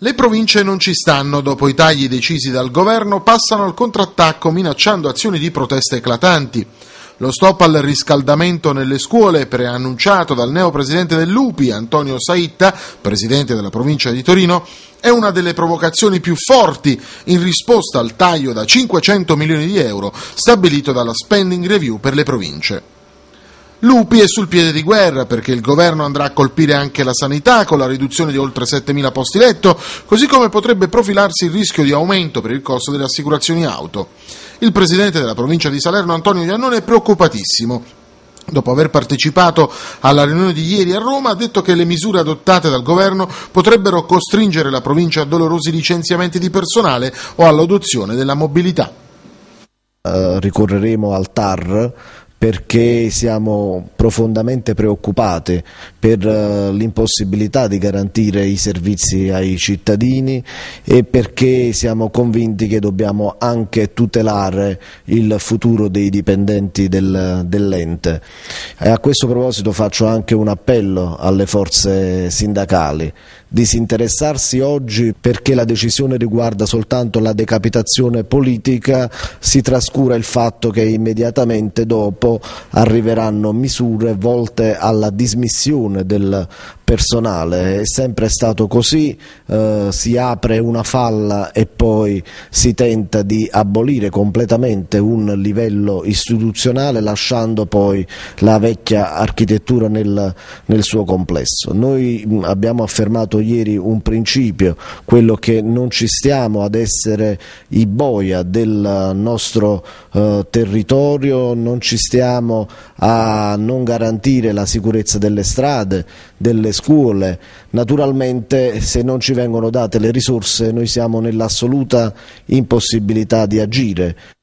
Le province non ci stanno, dopo i tagli decisi dal governo passano al contrattacco minacciando azioni di protesta eclatanti. Lo stop al riscaldamento nelle scuole, preannunciato dal neopresidente dell'UPI, Antonio Saitta, presidente della provincia di Torino, è una delle provocazioni più forti in risposta al taglio da 500 milioni di euro stabilito dalla spending review per le province. Lupi è sul piede di guerra perché il governo andrà a colpire anche la sanità con la riduzione di oltre 7.000 posti letto, così come potrebbe profilarsi il rischio di aumento per il costo delle assicurazioni auto. Il presidente della provincia di Salerno Antonio Giannone, è preoccupatissimo dopo aver partecipato alla riunione di ieri a Roma, ha detto che le misure adottate dal governo potrebbero costringere la provincia a dolorosi licenziamenti di personale o all'adozione della mobilità. Uh, ricorreremo al TAR perché siamo profondamente preoccupate per eh, l'impossibilità di garantire i servizi ai cittadini e perché siamo convinti che dobbiamo anche tutelare il futuro dei dipendenti del, dell'ente. a questo proposito faccio anche un appello alle forze sindacali disinteressarsi oggi perché la decisione riguarda soltanto la decapitazione politica si trascura il fatto che immediatamente dopo tempo arriveranno misure volte alla dismissione del personale, è sempre stato così, eh, si apre una falla e poi si tenta di abolire completamente un livello istituzionale lasciando poi la vecchia architettura nel, nel suo complesso. Noi abbiamo affermato ieri un principio, quello che non ci stiamo ad essere i boia del nostro eh, territorio, non ci stiamo a non garantire la sicurezza delle strade, delle scuole. Naturalmente se non ci vengono date le risorse noi siamo nell'assoluta impossibilità di agire.